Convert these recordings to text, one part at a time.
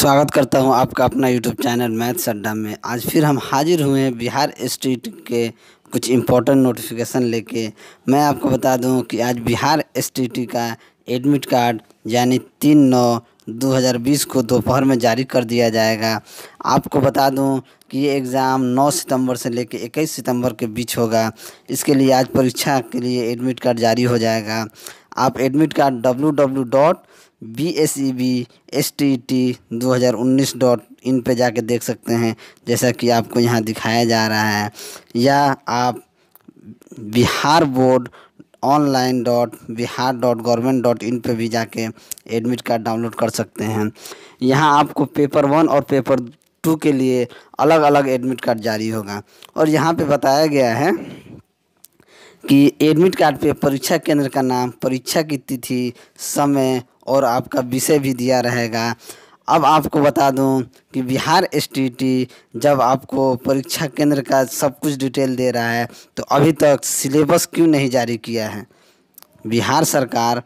स्वागत करता हूं आपका अपना यूट्यूब चैनल मैथ्स अड्डा में आज फिर हम हाजिर हुए हैं बिहार स्टेट के कुछ इम्पोर्टेंट नोटिफिकेशन लेके मैं आपको बता दूं कि आज बिहार स्टेट का एडमिट कार्ड यानी तीन नौ 2020 को दोपहर में जारी कर दिया जाएगा आपको बता दूं कि ये एग्ज़ाम 9 सितंबर से लेकर 21 सितंबर के बीच होगा इसके लिए आज परीक्षा के लिए एडमिट कार्ड जारी हो जाएगा आप admit card W W dot B S E B S T T दो हज़ार उन्नीस डॉट इन पर जाके देख सकते हैं जैसा कि आपको यहाँ दिखाया जा रहा है या आप Bihar board online dot Bihar dot government dot in पर भी जाके एडमिट कार्ड डाउनलोड कर सकते हैं यहाँ आपको पेपर वन और पेपर टू के लिए अलग अलग एडमिट कार्ड जारी होगा और यहाँ पे बताया गया है कि एडमिट कार्ड पे परीक्षा केंद्र का नाम परीक्षा की तिथि समय और आपका विषय भी दिया रहेगा अब आपको बता दूं कि बिहार एस जब आपको परीक्षा केंद्र का सब कुछ डिटेल दे रहा है तो अभी तक सिलेबस क्यों नहीं जारी किया है बिहार सरकार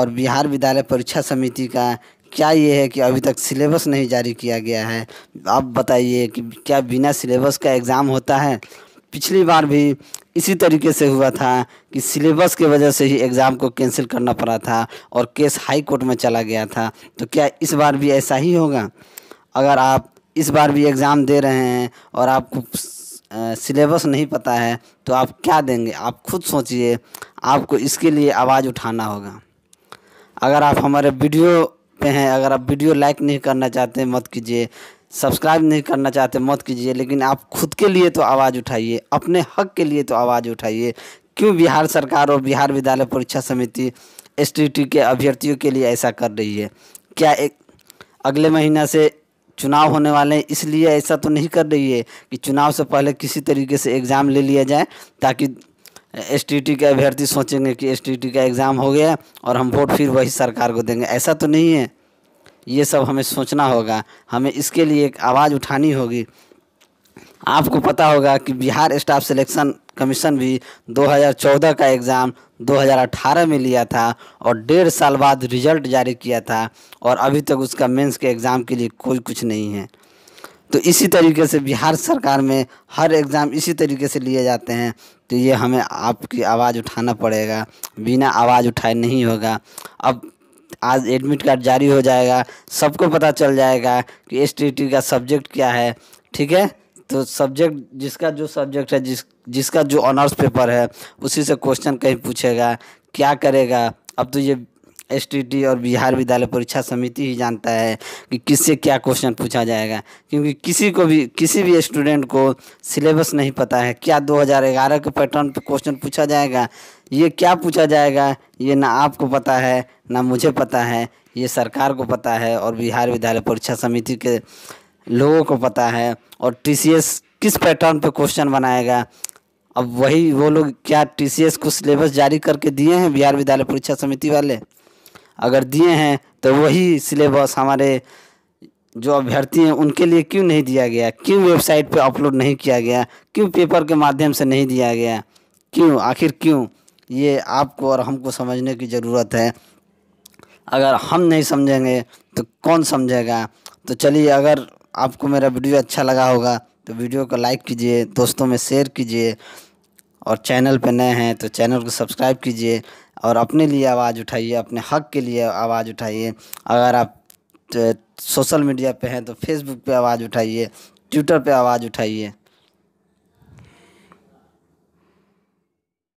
और बिहार विद्यालय परीक्षा समिति का क्या ये है कि अभी तक सिलेबस नहीं जारी किया गया है आप बताइए कि क्या बिना सिलेबस का एग्ज़ाम होता है पिछली बार भी इसी तरीके से हुआ था कि सिलेबस के वजह से ही एग्ज़ाम को कैंसिल करना पड़ा था और केस हाई कोर्ट में चला गया था तो क्या इस बार भी ऐसा ही होगा अगर आप इस बार भी एग्ज़ाम दे रहे हैं और आपको सिलेबस नहीं पता है तो आप क्या देंगे आप खुद सोचिए आपको इसके लिए आवाज़ उठाना होगा अगर आप हमारे वीडियो पे हैं अगर आप वीडियो लाइक नहीं करना चाहते मत कीजिए सब्सक्राइब नहीं करना चाहते मत कीजिए लेकिन आप खुद के लिए तो आवाज़ उठाइए अपने हक के लिए तो आवाज़ उठाइए क्यों बिहार सरकार और बिहार विद्यालय परीक्षा समिति एस के अभ्यर्थियों के लिए ऐसा कर रही है क्या एक अगले महीना से चुनाव होने वाले हैं इसलिए ऐसा तो नहीं कर रही है कि चुनाव से पहले किसी तरीके से एग्ज़ाम ले लिया जाए ताकि एस टी के अभ्यर्थी सोचेंगे कि एस का एग्ज़ाम हो गया और हम वोट फिर वही सरकार को देंगे ऐसा तो नहीं है ये सब हमें सोचना होगा हमें इसके लिए एक आवाज़ उठानी होगी आपको पता होगा कि बिहार स्टाफ सिलेक्शन कमीशन भी 2014 का एग्ज़ाम 2018 में लिया था और डेढ़ साल बाद रिजल्ट जारी किया था और अभी तक उसका मेंस के एग्ज़ाम के लिए कोई कुछ नहीं है तो इसी तरीके से बिहार सरकार में हर एग्ज़ाम इसी तरीके से लिए जाते हैं तो ये हमें आपकी आवाज़ उठाना पड़ेगा बिना आवाज़ उठाए नहीं होगा अब आज एडमिट कार्ड जारी हो जाएगा सबको पता चल जाएगा कि एस का सब्जेक्ट क्या है ठीक है तो सब्जेक्ट जिसका जो सब्जेक्ट है जिस जिसका जो ऑनर्स पेपर है उसी से क्वेश्चन कहीं पूछेगा क्या करेगा अब तो ये एस और बिहार विद्यालय परीक्षा समिति ही जानता है कि किससे क्या क्वेश्चन पूछा जाएगा क्योंकि किसी को भी किसी भी स्टूडेंट को सिलेबस नहीं पता है क्या 2011 के पैटर्न पर क्वेश्चन पूछा जाएगा ये क्या पूछा जाएगा ये ना आपको पता है ना मुझे पता है ये सरकार को पता है और बिहार विद्यालय परीक्षा समिति के लोगों को पता है और टी किस पैटर्न पर क्वेश्चन बनाएगा अब वही वो लोग क्या टी को सिलेबस जारी करके दिए हैं बिहार विद्यालय परीक्षा समिति वाले अगर दिए हैं तो वही सिलेबस हमारे जो अभ्यर्थी हैं उनके लिए क्यों नहीं दिया गया क्यों वेबसाइट पे अपलोड नहीं किया गया क्यों पेपर के माध्यम से नहीं दिया गया क्यों आखिर क्यों ये आपको और हमको समझने की ज़रूरत है अगर हम नहीं समझेंगे तो कौन समझेगा तो चलिए अगर आपको मेरा वीडियो अच्छा लगा होगा तो वीडियो को लाइक कीजिए दोस्तों में शेयर कीजिए और चैनल पर नए हैं तो चैनल को सब्सक्राइब कीजिए और अपने लिए आवाज़ उठाइए अपने हक़ के लिए आवाज़ उठाइए अगर आप सोशल मीडिया पे हैं तो फेसबुक पे आवाज़ उठाइए ट्विटर पे आवाज़ उठाइए